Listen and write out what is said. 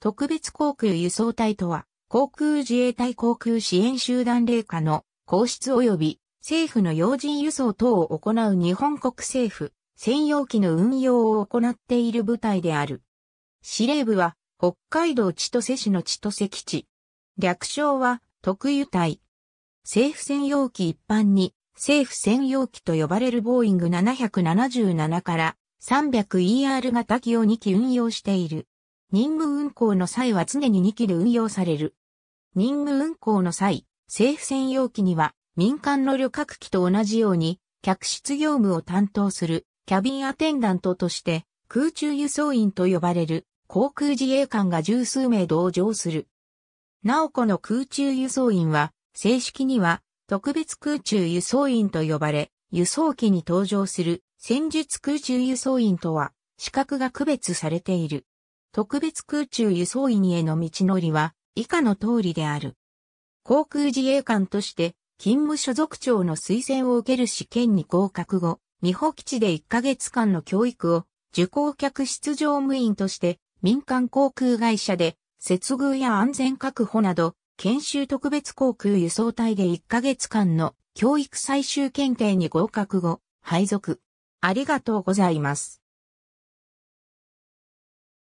特別航空輸送隊とは、航空自衛隊航空支援集団霊下の皇室及び政府の要人輸送等を行う日本国政府専用機の運用を行っている部隊である。司令部は北海道千歳市の千歳基地。略称は特輸隊。政府専用機一般に政府専用機と呼ばれるボーイング777から 300ER 型機を2機運用している。任務運行の際は常に2機で運用される。任務運行の際、政府専用機には民間の旅客機と同じように客室業務を担当するキャビンアテンダントとして空中輸送員と呼ばれる航空自衛官が十数名同乗する。なおこの空中輸送員は正式には特別空中輸送員と呼ばれ輸送機に搭乗する戦術空中輸送員とは資格が区別されている。特別空中輸送員への道のりは以下の通りである。航空自衛官として勤務所属長の推薦を受ける試験に合格後、美保基地で1ヶ月間の教育を受講客室乗務員として民間航空会社で接遇や安全確保など研修特別航空輸送隊で1ヶ月間の教育最終検定に合格後、配属。ありがとうございます。